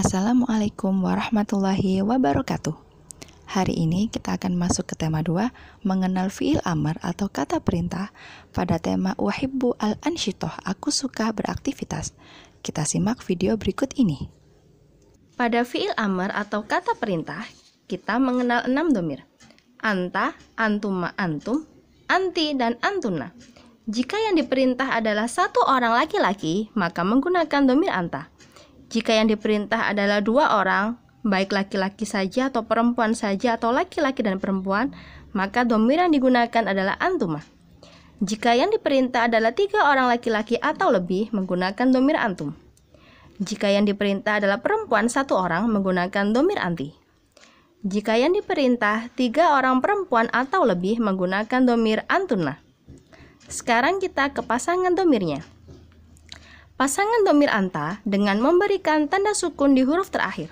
Assalamualaikum warahmatullahi wabarakatuh. Hari ini kita akan masuk ke tema 2, mengenal fi'il amar atau kata perintah pada tema Wahibbu al anshitoh. aku suka beraktivitas. Kita simak video berikut ini. Pada fi'il amar atau kata perintah, kita mengenal enam domir. Anta, antuma antum, anti, dan antuna. Jika yang diperintah adalah satu orang laki-laki, maka menggunakan domir antah. Jika yang diperintah adalah dua orang, baik laki-laki saja atau perempuan saja atau laki-laki dan perempuan, maka domir yang digunakan adalah antuma. Jika yang diperintah adalah tiga orang laki-laki atau lebih, menggunakan domir antum. Jika yang diperintah adalah perempuan satu orang, menggunakan domir anti. Jika yang diperintah tiga orang perempuan atau lebih, menggunakan domir antuna. Sekarang kita ke pasangan domirnya pasangan domir anta dengan memberikan tanda sukun di huruf terakhir.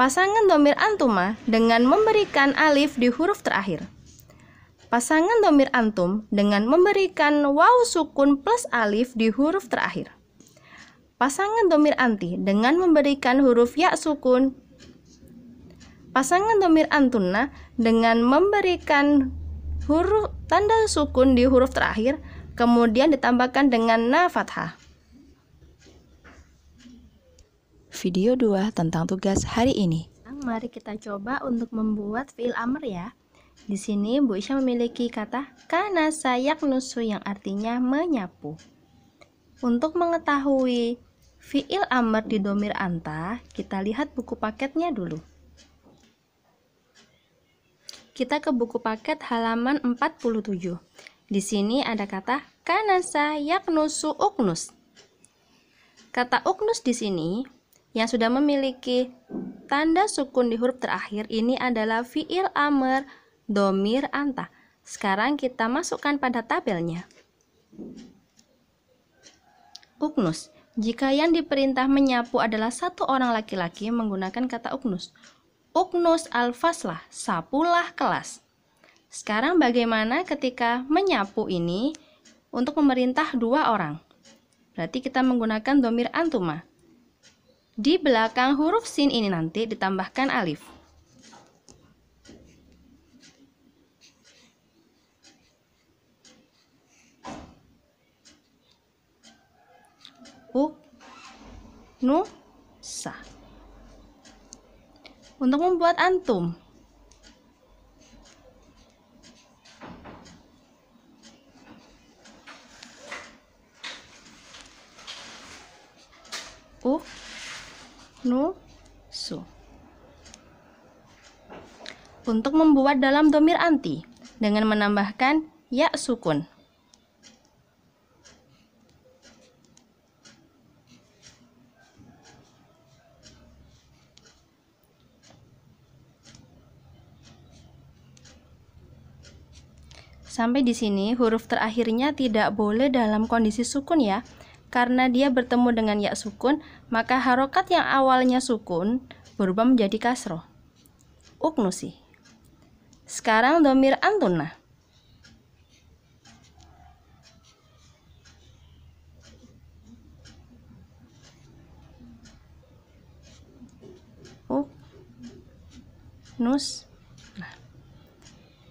Pasangan domir antuma dengan memberikan alif di huruf terakhir. Pasangan domir antum dengan memberikan waw sukun plus alif di huruf terakhir. Pasangan domir anti dengan memberikan huruf ya sukun. Pasangan domir antuna dengan memberikan huruf tanda sukun di huruf terakhir, kemudian ditambahkan dengan na fathah. video 2 tentang tugas hari ini. Mari kita coba untuk membuat fi'il amr ya. Di sini Bu Isya memiliki kata kana sayak nusu yang artinya menyapu. Untuk mengetahui fi'il amr di domir anta, kita lihat buku paketnya dulu. Kita ke buku paket halaman 47. Di sini ada kata kanasa yaknusu uknus. Kata uknus di sini yang sudah memiliki tanda sukun di huruf terakhir ini adalah fi'il amr domir anta. Sekarang kita masukkan pada tabelnya. Uknus. Jika yang diperintah menyapu adalah satu orang laki-laki menggunakan kata uknus. Uknus alfaslah, sapulah kelas. Sekarang bagaimana ketika menyapu ini untuk memerintah dua orang? Berarti kita menggunakan domir antumah. Di belakang huruf sin ini nanti ditambahkan alif. U, nu, sa. Untuk membuat antum, u no su untuk membuat dalam domir anti dengan menambahkan ya sukun Sampai di sini huruf terakhirnya tidak boleh dalam kondisi sukun ya karena dia bertemu dengan ya sukun, maka harokat yang awalnya sukun berubah menjadi kasroh. Uknusi. Sekarang domir antuna. Nus. Nah,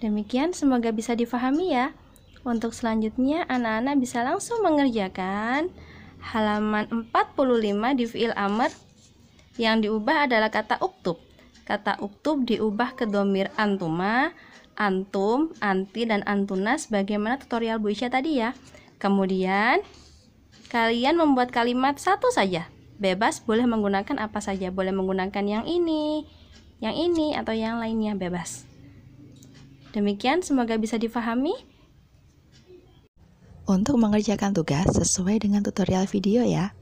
demikian semoga bisa difahami ya. Untuk selanjutnya, anak-anak bisa langsung mengerjakan halaman 45 di fi'il amr yang diubah adalah kata uktub. Kata uktub diubah ke domir antuma, antum, anti, dan antuna sebagaimana tutorial Bu Isya tadi ya. Kemudian, kalian membuat kalimat satu saja. Bebas boleh menggunakan apa saja. Boleh menggunakan yang ini, yang ini, atau yang lainnya. Bebas. Demikian, semoga bisa difahami untuk mengerjakan tugas sesuai dengan tutorial video ya.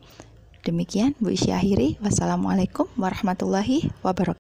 Demikian Bu Isyahiri. Wassalamualaikum warahmatullahi wabarakatuh.